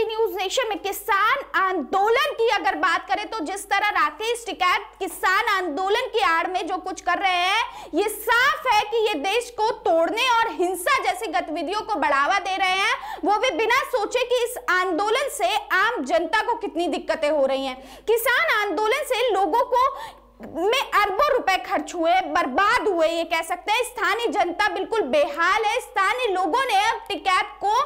weekly news nation में किसान आंदोलन की अगर बात करें तो जिस तरह राकेश टिकैत किसान आंदोलन की आड़ में जो कुछ कर रहे हैं ये साफ है कि ये देश को तोड़ने और हिंसा जैसी गतिविधियों को बढ़ावा दे रहे हैं वो भी बिना सोचे कि इस आंदोलन से आम जनता को कितनी दिक्कतें हो रही हैं किसान आंदोलन से लोगों को में अरब रुपए खर्च हुए बर्बाद हुए ये कह सकते हैं स्थानीय जनता बिल्कुल बेहाल है स्थानीय लोगों ने अब टिकैत को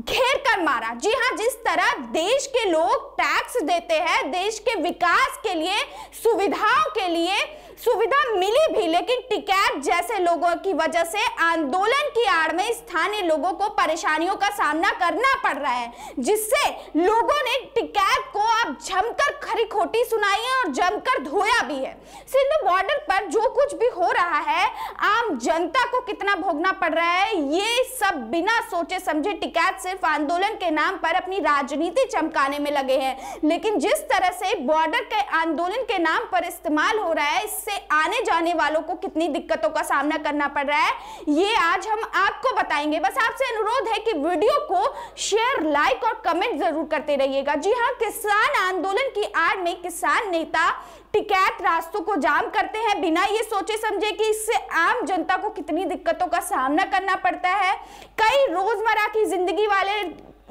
घेर कर मारा जी हाँ जिस तरह देश के लोग टैक्स देते हैं देश के विकास के लिए सुविधाओं के लिए सुविधा मिली भी लेकिन टिकैत जैसे लोगों की वजह से आंदोलन की आड़ में स्थानीय लोगों को परेशानियों का सामना करना पड़ रहा है जिससे लोगों ने टिकैत को अब जमकर खरी खोटी सुनाई है और जमकर धोया भी है सिंधु बॉर्डर पर जो कुछ भी हो रहा है आम जनता को कितना भोगना पड़ रहा है ये सब बिना सोचे समझे टिकैत सिर्फ आंदोलन के नाम पर अपनी राजनीति चमकाने में लगे हैं लेकिन जिस तरह से बॉर्डर के आंदोलन के नाम पर इस्तेमाल हो रहा है इससे से आने जाने वालों को कितनी दिक्कतों का सामना करना पड़ रहा है ये आज हम आपको बताएंगे बस आपसे अनुरोध है कि वीडियो को शेयर लाइक और कमेंट जरूर करते रहिएगा जी हाँ किसान आंदोलन की आड़ में किसान नेता टिकैत रास्तों को जाम करते हैं बिना ये सोचे समझे कि इससे आम जनता को कितनी दिक्कतों का सामना करना पड़ता है कई रोजमर्रा की जिंदगी वाले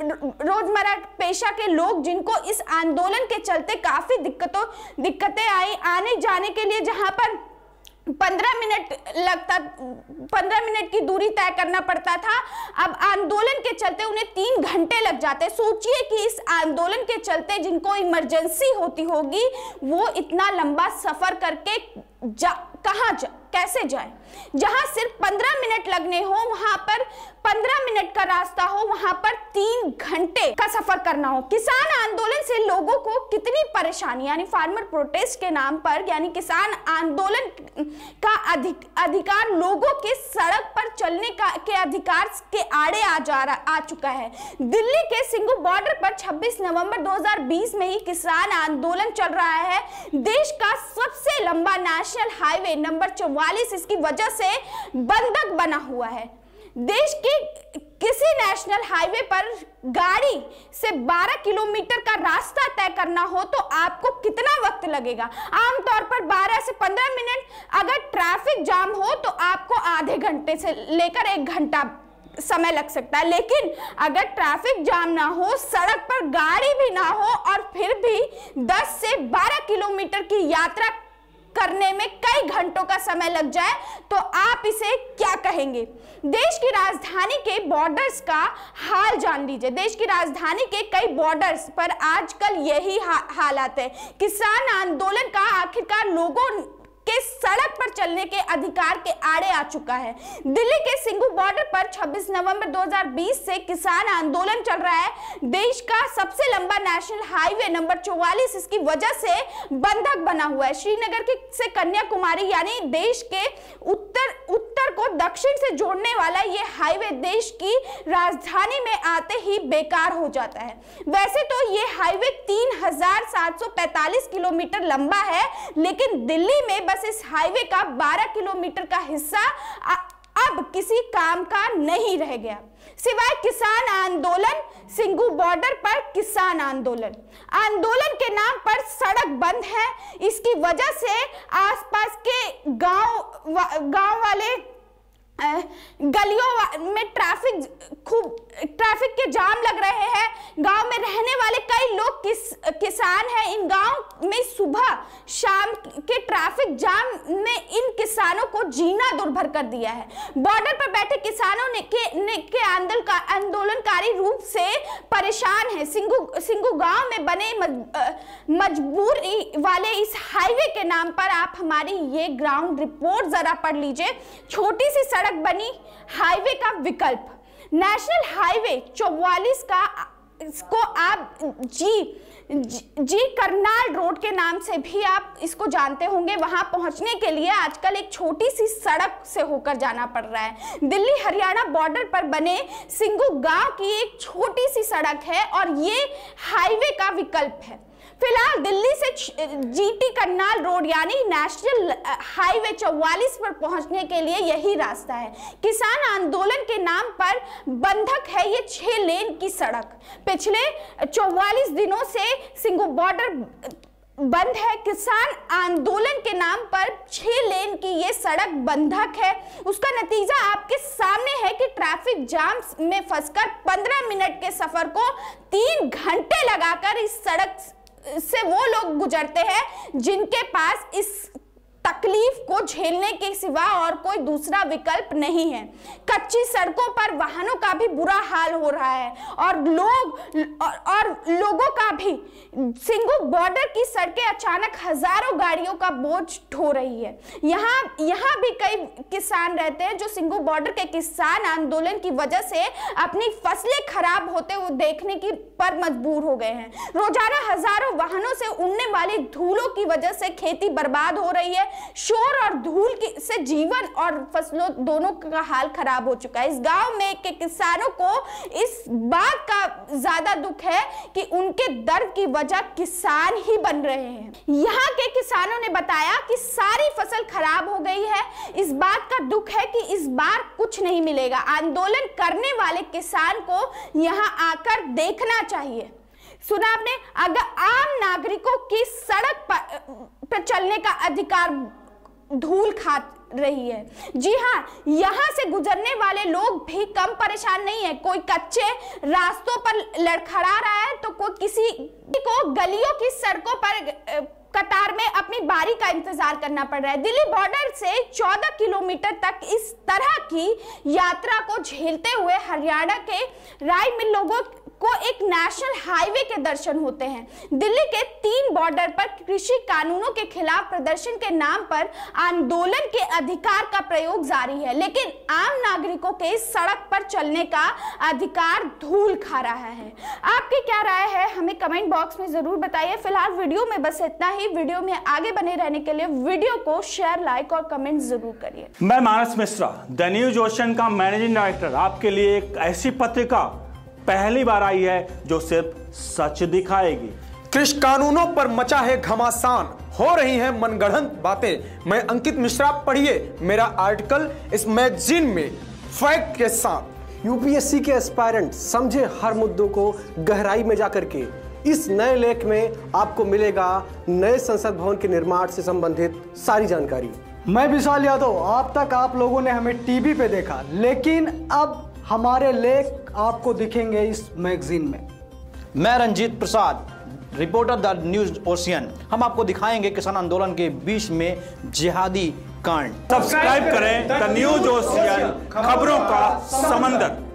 रोजमर्रा पेशा के लोग जिनको इस आंदोलन के चलते काफ़ी दिक्कतों दिक्कतें आई आने जाने के लिए जहां पर पंद्रह मिनट लगता पंद्रह मिनट की दूरी तय करना पड़ता था अब आंदोलन के चलते उन्हें तीन घंटे लग जाते सोचिए कि इस आंदोलन के चलते जिनको इमरजेंसी होती होगी वो इतना लंबा सफ़र करके जा कहाँ जा कैसे जाएं जहां सिर्फ 15 मिनट लगने हो वहां पर 15 मिनट का रास्ता हो वहां पर तीन घंटे का सफर करना हो किसान आंदोलन से लोगों को कितनी परेशानी यानी फार्मर प्रोटेस्ट के नाम पर यानी किसान आंदोलन का अधिक, अधिकार लोगों के सड़क पर चलने का के अधिकार के आड़े आ जा रहा आ चुका है दिल्ली के सिंगू बॉर्डर पर 26 नवंबर 2020 में ही किसान आंदोलन चल रहा है देश का सबसे लंबा नेशनल हाईवे नंबर चौवन चौवालीस इसकी वजह से बंधक बना हुआ है देश की किसी नेशनल हाईवे पर गाड़ी से 12 किलोमीटर का रास्ता तय करना हो तो आपको कितना वक्त लगेगा आमतौर पर 12 से 15 मिनट अगर ट्रैफिक जाम हो तो आपको आधे घंटे से लेकर एक घंटा समय लग सकता है लेकिन अगर ट्रैफिक जाम ना हो सड़क पर गाड़ी भी ना हो और फिर भी 10 से 12 किलोमीटर की यात्रा करने में कई घंटों का समय लग जाए तो आप इसे क्या कहेंगे देश की राजधानी के बॉर्डर्स का हाल जान लीजिए देश की राजधानी के कई बॉर्डर्स पर आजकल यही हा, हालात है किसान आंदोलन का आखिरकार लोगों के सड़क पर चलने के अधिकार के आड़े आ चुका है दिल्ली के सिंगू बॉर्डर पर 26 नवंबर 2020 से किसान आंदोलन चल रहा है देश का सबसे लंबा नेशनल हाईवे नंबर चौवालीस इसकी वजह से बंधक बना हुआ है श्रीनगर के से कन्याकुमारी यानी देश के उत्तर दक्षिण से जोड़ने वाला ये हाईवे देश की राजधानी में आते ही बेकार हो जाता है वैसे तो ये हाईवे 3745 किलोमीटर लंबा है लेकिन दिल्ली में बस इस हाईवे का 12 किलोमीटर का हिस्सा अब किसी काम का नहीं रह गया सिवाय किसान आंदोलन सिंगू बॉर्डर पर किसान आंदोलन आंदोलन के नाम पर सड़क बंद है इसकी वजह से आसपास के गांव गांव वाले I गलियों में ट्रैफिक खूब ट्रैफिक के जाम लग रहे हैं गांव में रहने वाले कई लोग किस किसान हैं इन गांव में सुबह शाम के ट्रैफिक जाम ने इन किसानों को जीना दुर्भर कर दिया है बॉर्डर पर बैठे किसानों ने के, ने, के आंदोलन का, आंदोलनकारी रूप से परेशान है सिंगू सिंगू गांव में बने मजबूरी वाले इस हाईवे के नाम पर आप हमारी ये ग्राउंड रिपोर्ट जरा पढ़ लीजिए छोटी सी सड़क बनी यानी हाईवे का विकल्प नेशनल हाईवे 44 का इसको आप जी जी करनाल रोड के नाम से भी आप इसको जानते होंगे वहां पहुंचने के लिए आजकल एक छोटी सी सड़क से होकर जाना पड़ रहा है दिल्ली हरियाणा बॉर्डर पर बने सिंगू गांव की एक छोटी सी सड़क है और ये हाईवे का विकल्प है फिलहाल दिल्ली से जीटी करनाल रोड यानी नेशनल हाईवे चौवालीस पर पहुंचने के लिए यही रास्ता है किसान आंदोलन के नाम पर बंधक है ये छह लेन की सड़क पिछले 44 दिनों से सिंगो बॉर्डर बंद है किसान आंदोलन के नाम पर छह लेन की ये सड़क बंधक है उसका नतीजा आपके सामने है कि ट्रैफिक जाम में फंसकर 15 मिनट के सफर को तीन घंटे लगाकर इस सड़क से वो लोग गुजरते हैं जिनके पास इस तकलीफ को झेलने के सिवा और कोई दूसरा विकल्प नहीं है कच्ची सड़कों पर वाहनों का भी बुरा हाल हो रहा है और लोग और, और लोगों का भी सिंगू बॉर्डर की सड़कें अचानक हजारों गाड़ियों का बोझ ढो रही है यहाँ यहाँ भी कई किसान रहते हैं जो सिंगू बॉर्डर के किसान आंदोलन की वजह से अपनी फसलें खराब होते हुए देखने की पर मजबूर हो गए हैं रोजाना हजारों वाहनों से उड़ने वाली धूलों की वजह से खेती बर्बाद हो रही है शोर और धूल की से जीवन और फसलों दोनों का हाल खराब हो चुका है इस गांव में के किसानों को इस बात का ज्यादा दुख है कि उनके दर्द की वजह किसान ही बन रहे हैं यहाँ के किसानों ने बताया कि सारी फसल खराब हो गई है इस बात का दुख है कि इस बार कुछ नहीं मिलेगा आंदोलन करने वाले किसान को यहाँ आकर देखना चाहिए सुना आपने अगर आम नागरिकों की सड़क पर पर चलने का अधिकार धूल खा रही है जी हाँ यहाँ से गुजरने वाले लोग भी कम परेशान नहीं है कोई कच्चे रास्तों पर लड़खड़ा रहा है तो कोई किसी को गलियों की सड़कों पर कतार में अपनी बारी का इंतजार करना पड़ रहा है दिल्ली बॉर्डर से 14 किलोमीटर तक इस तरह की यात्रा को झेलते हुए हरियाणा के राय में लोगों को एक नेशनल हाईवे के दर्शन होते हैं दिल्ली के तीन बॉर्डर पर कृषि कानूनों के खिलाफ प्रदर्शन के नाम पर आंदोलन के अधिकार का प्रयोग जारी है लेकिन आम नागरिकों के सड़क पर चलने का अधिकार धूल खा रहा है आपकी क्या राय है हमें कमेंट बॉक्स में जरूर बताइए फिलहाल वीडियो में बस इतना ही वीडियो में आगे बने रहने के लिए वीडियो को शेयर लाइक और कमेंट जरूर करिए मैं Manas Mishra the news ocean का मैनेजिंग डायरेक्टर आपके लिए एक ऐसी पत्रिका पहली बार आई है जो सिर्फ सच दिखाएगी कृषि कानूनों पर मचा है घमासान हो रही है मनगढ़ंत बातें मैं अंकित मिश्रा पढ़िए मेरा आर्टिकल इस मैगजीन में फैक्ट के साथ यूपीएससी के एस्पायरेंट समझे हर मुद्दों को गहराई में जाकर के इस नए लेख में आपको मिलेगा नए संसद भवन के निर्माण से संबंधित सारी जानकारी मैं विशाल यादव आप तक आप लोगों ने हमें टीवी पे देखा लेकिन अब हमारे लेख आपको दिखेंगे इस मैगजीन में मैं Ranjit Prasad reporter the news ocean हम आपको दिखाएंगे किसान आंदोलन के बीच में जिहादी कांड सब्सक्राइब करें द न्यूज ओशियन खबरों का समंदर